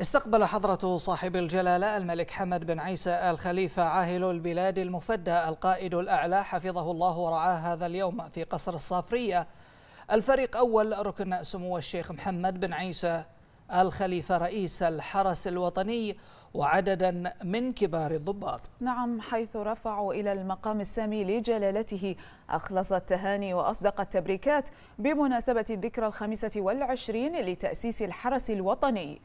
استقبل حضرة صاحب الجلالة الملك حمد بن عيسى آل خليفة عاهل البلاد المفدى القائد الأعلى حفظه الله ورعاه هذا اليوم في قصر الصافرية الفريق أول ركن سمو الشيخ محمد بن عيسى آل خليفة رئيس الحرس الوطني وعددا من كبار الضباط نعم حيث رفعوا إلى المقام السامي لجلالته أخلص التهاني وأصدق التبريكات بمناسبة الذكرى الخامسة والعشرين لتأسيس الحرس الوطني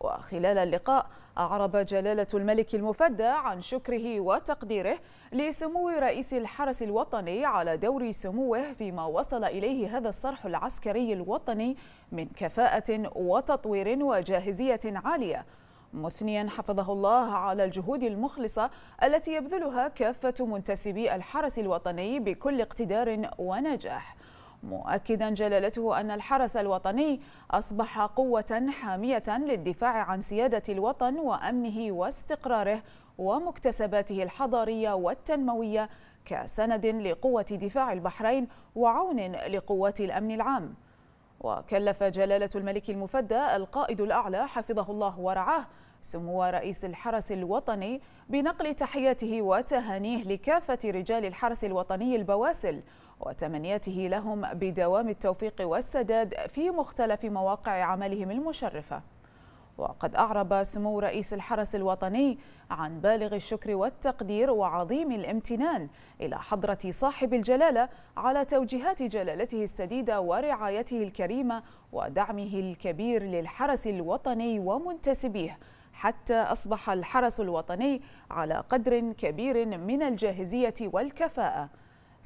وخلال اللقاء أعرب جلالة الملك المفدى عن شكره وتقديره لسمو رئيس الحرس الوطني على دور سموه فيما وصل إليه هذا الصرح العسكري الوطني من كفاءة وتطوير وجاهزية عالية مثنيا حفظه الله على الجهود المخلصة التي يبذلها كافة منتسبي الحرس الوطني بكل اقتدار ونجاح مؤكدا جلالته أن الحرس الوطني أصبح قوة حامية للدفاع عن سيادة الوطن وأمنه واستقراره ومكتسباته الحضارية والتنموية كسند لقوة دفاع البحرين وعون لقوات الأمن العام وكلف جلالة الملك المفدى القائد الأعلى حفظه الله ورعاه سمو رئيس الحرس الوطني بنقل تحياته وتهانيه لكافة رجال الحرس الوطني البواسل وتمنياته لهم بدوام التوفيق والسداد في مختلف مواقع عملهم المشرفه وقد أعرب سمو رئيس الحرس الوطني عن بالغ الشكر والتقدير وعظيم الامتنان إلى حضرة صاحب الجلالة على توجيهات جلالته السديدة ورعايته الكريمة ودعمه الكبير للحرس الوطني ومنتسبيه حتى أصبح الحرس الوطني على قدر كبير من الجاهزية والكفاءة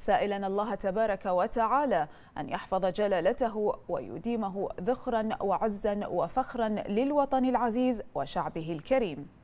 سائلا الله تبارك وتعالى أن يحفظ جلالته ويديمه ذخرا وعزا وفخرا للوطن العزيز وشعبه الكريم